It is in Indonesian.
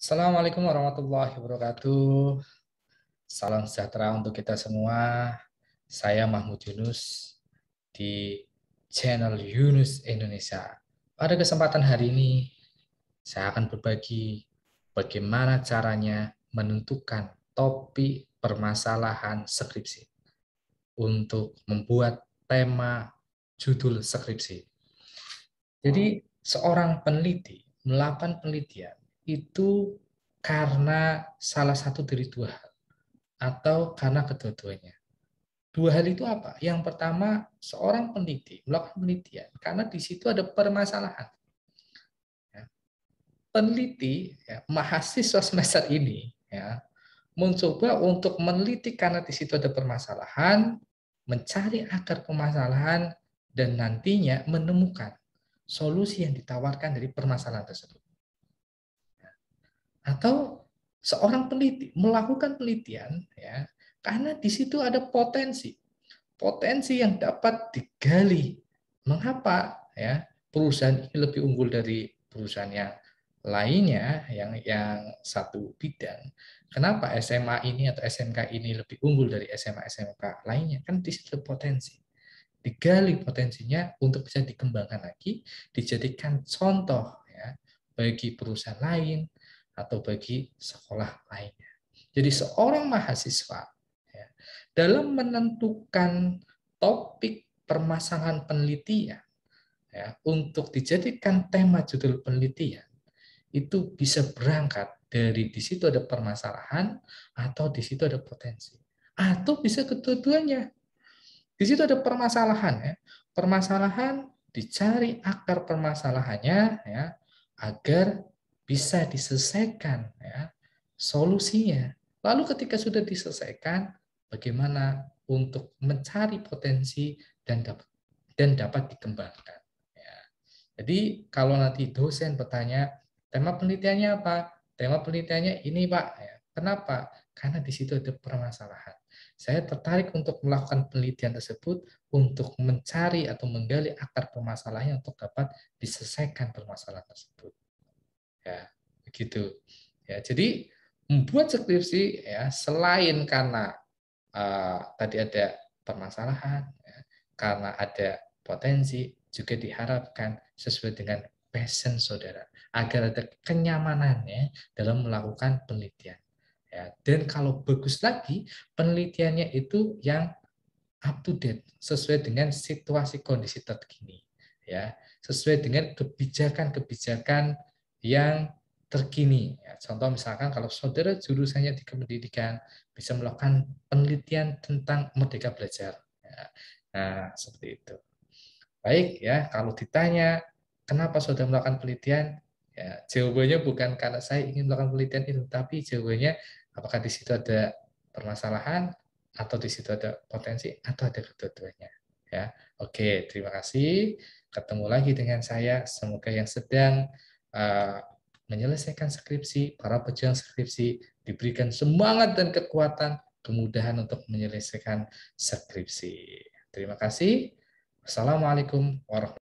Assalamualaikum warahmatullahi wabarakatuh. Salam sejahtera untuk kita semua. Saya Mahmud Yunus di channel Yunus Indonesia. Pada kesempatan hari ini, saya akan berbagi bagaimana caranya menentukan topik permasalahan skripsi untuk membuat tema judul skripsi. Jadi, seorang peneliti melakukan penelitian itu karena salah satu dari dua hal atau karena kedua-duanya. Dua hal itu apa? Yang pertama, seorang peneliti melakukan penelitian karena di situ ada permasalahan. Ya. Peneliti, ya, mahasiswa semester ini, ya, mencoba untuk meneliti karena di situ ada permasalahan, mencari akar permasalahan, dan nantinya menemukan solusi yang ditawarkan dari permasalahan tersebut atau seorang peneliti melakukan penelitian ya karena di situ ada potensi potensi yang dapat digali mengapa ya perusahaan ini lebih unggul dari perusahaan yang lainnya yang yang satu bidang kenapa SMA ini atau SMK ini lebih unggul dari SMA SMK lainnya kan di situ potensi digali potensinya untuk bisa dikembangkan lagi dijadikan contoh ya bagi perusahaan lain atau bagi sekolah lainnya. Jadi seorang mahasiswa ya, dalam menentukan topik permasalahan penelitian ya, untuk dijadikan tema judul penelitian itu bisa berangkat dari di situ ada permasalahan atau di situ ada potensi atau bisa kedua-duanya di situ ada permasalahan ya permasalahan dicari akar permasalahannya ya agar bisa diselesaikan ya solusinya. Lalu ketika sudah diselesaikan, bagaimana untuk mencari potensi dan dapat dan dapat dikembangkan. Ya. Jadi kalau nanti dosen bertanya tema penelitiannya apa, tema penelitiannya ini pak. Ya. Kenapa? Karena di situ ada permasalahan. Saya tertarik untuk melakukan penelitian tersebut untuk mencari atau menggali akar permasalahannya untuk dapat diselesaikan permasalahan tersebut ya begitu ya jadi membuat skripsi ya selain karena uh, tadi ada permasalahan ya, karena ada potensi juga diharapkan sesuai dengan passion saudara agar ada kenyamanannya dalam melakukan penelitian ya dan kalau bagus lagi penelitiannya itu yang up to date sesuai dengan situasi kondisi terkini ya sesuai dengan kebijakan-kebijakan yang terkini. Ya, contoh misalkan kalau saudara jurusannya di pendidikan bisa melakukan penelitian tentang merdeka belajar. Ya, nah, seperti itu. Baik ya, kalau ditanya kenapa saudara melakukan penelitian, ya, jawabannya bukan karena saya ingin melakukan penelitian itu, tapi jawabannya apakah di situ ada permasalahan atau di situ ada potensi atau ada kedua-duanya. Ya, oke, terima kasih. Ketemu lagi dengan saya. Semoga yang sedang Eh, menyelesaikan skripsi, para pejuang skripsi diberikan semangat dan kekuatan, kemudahan untuk menyelesaikan skripsi. Terima kasih. Assalamualaikum warahmatullahi wabarakatuh.